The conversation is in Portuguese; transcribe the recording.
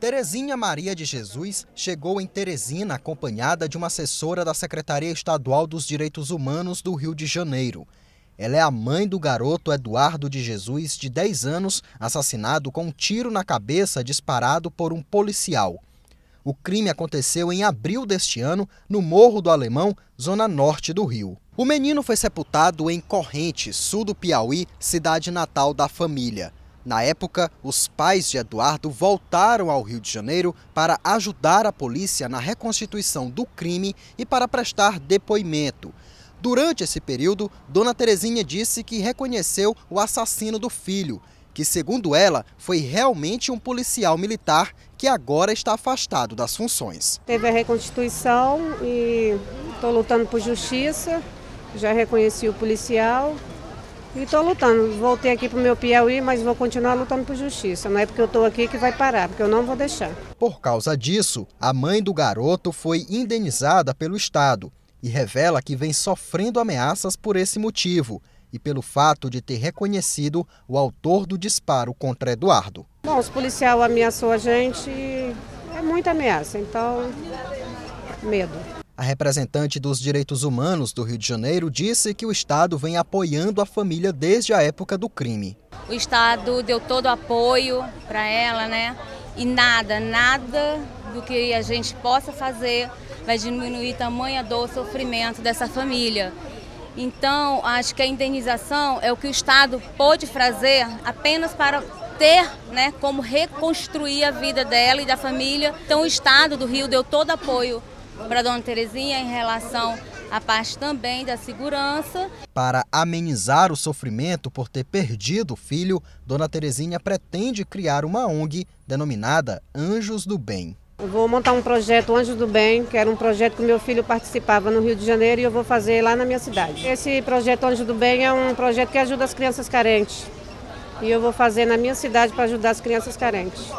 Terezinha Maria de Jesus chegou em Teresina acompanhada de uma assessora da Secretaria Estadual dos Direitos Humanos do Rio de Janeiro. Ela é a mãe do garoto Eduardo de Jesus, de 10 anos, assassinado com um tiro na cabeça disparado por um policial. O crime aconteceu em abril deste ano, no Morro do Alemão, zona norte do Rio. O menino foi sepultado em Corrente, sul do Piauí, cidade natal da família. Na época, os pais de Eduardo voltaram ao Rio de Janeiro para ajudar a polícia na reconstituição do crime e para prestar depoimento. Durante esse período, Dona Terezinha disse que reconheceu o assassino do filho, que, segundo ela, foi realmente um policial militar que agora está afastado das funções. Teve a reconstituição e estou lutando por justiça, já reconheci o policial, e estou lutando. Voltei aqui para o meu Piauí, mas vou continuar lutando por justiça. Não é porque eu estou aqui que vai parar, porque eu não vou deixar. Por causa disso, a mãe do garoto foi indenizada pelo Estado e revela que vem sofrendo ameaças por esse motivo e pelo fato de ter reconhecido o autor do disparo contra Eduardo. Bom, os policial ameaçou a gente, é muita ameaça, então medo. A representante dos direitos humanos do Rio de Janeiro disse que o Estado vem apoiando a família desde a época do crime. O Estado deu todo o apoio para ela, né? E nada, nada do que a gente possa fazer vai diminuir tamanha dor, sofrimento dessa família. Então, acho que a indenização é o que o Estado pôde fazer apenas para ter né, como reconstruir a vida dela e da família. Então, o Estado do Rio deu todo apoio para Dona Terezinha em relação à parte também da segurança. Para amenizar o sofrimento por ter perdido o filho, Dona Terezinha pretende criar uma ONG denominada Anjos do Bem. Eu vou montar um projeto Anjos do Bem, que era um projeto que meu filho participava no Rio de Janeiro e eu vou fazer lá na minha cidade. Esse projeto Anjos do Bem é um projeto que ajuda as crianças carentes. E eu vou fazer na minha cidade para ajudar as crianças carentes.